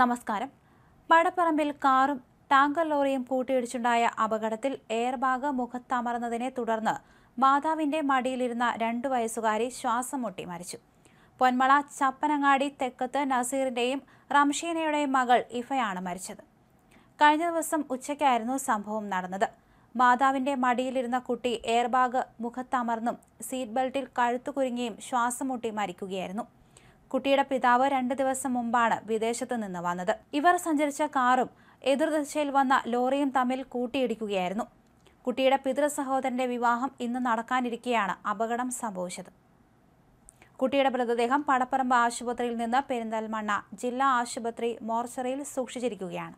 നമസ്കാരം പടപ്പറമ്പിൽ കാറും ടാങ്കർ ലോറിയും കൂട്ടിയിടിച്ചുണ്ടായ അപകടത്തിൽ ബാഗ് മുഖത്തമർന്നതിനെ തുടർന്ന് മാതാവിന്റെ മടിയിലിരുന്ന രണ്ടു വയസ്സുകാരി ശ്വാസം മുട്ടി മരിച്ചു പൊന്മള ചപ്പനങ്ങാടി തെക്കത്ത് നസീറിന്റെയും റംഷീനയുടെയും മകൾ ഇഫയാണ് മരിച്ചത് കഴിഞ്ഞ ദിവസം ഉച്ചയ്ക്കായിരുന്നു സംഭവം നടന്നത് മാതാവിന്റെ മടിയിലിരുന്ന കുട്ടി എയർബാഗ് മുഖത്തമർന്നും സീറ്റ് ബെൽറ്റിൽ കഴുത്തു കുരുങ്ങിയും ശ്വാസം മുട്ടി മരിക്കുകയായിരുന്നു കുട്ടിയുടെ പിതാവ് രണ്ട് ദിവസം മുമ്പാണ് വിദേശത്ത് നിന്ന് വന്നത് ഇവർ സഞ്ചരിച്ച കാറും എതിർദിശയിൽ വന്ന ലോറിയും തമ്മിൽ കൂട്ടിയിടിക്കുകയായിരുന്നു കുട്ടിയുടെ പിതൃ സഹോദരന്റെ വിവാഹം ഇന്ന് നടക്കാനിരിക്കെയാണ് അപകടം സംഭവിച്ചത് കുട്ടിയുടെ മൃതദേഹം പടപ്പറമ്പ് ആശുപത്രിയിൽ നിന്ന് പെരിന്തൽമണ്ണ ജില്ലാ ആശുപത്രി മോർച്ചറിയിൽ സൂക്ഷിച്ചിരിക്കുകയാണ്